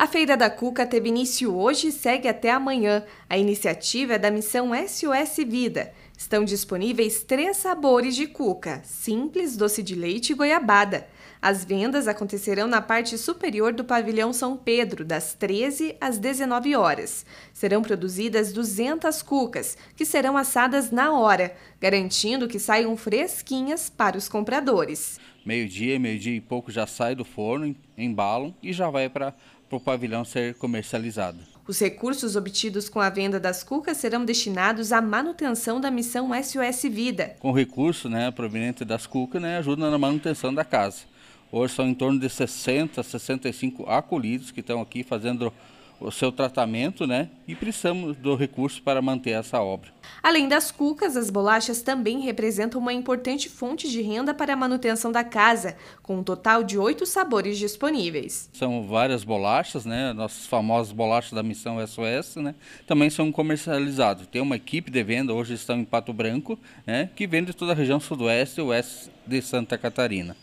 A Feira da Cuca teve início hoje e segue até amanhã. A iniciativa é da missão SOS Vida. Estão disponíveis três sabores de cuca: simples, doce de leite e goiabada. As vendas acontecerão na parte superior do pavilhão São Pedro, das 13 às 19 horas. Serão produzidas 200 cucas, que serão assadas na hora, garantindo que saiam fresquinhas para os compradores. Meio-dia, meio-dia e pouco já sai do forno, embalam e já vai para para o pavilhão ser comercializado. Os recursos obtidos com a venda das cucas serão destinados à manutenção da missão SOS Vida. Com recurso né, proveniente das cucas, né, ajuda na manutenção da casa. Hoje são em torno de 60, 65 acolhidos que estão aqui fazendo o seu tratamento, né? E precisamos do recurso para manter essa obra. Além das cucas, as bolachas também representam uma importante fonte de renda para a manutenção da casa, com um total de oito sabores disponíveis. São várias bolachas, né? Nossas famosas bolachas da Missão SOS, né? Também são comercializadas. Tem uma equipe de venda, hoje estão em Pato Branco, né? Que vende toda a região sudoeste e oeste de Santa Catarina.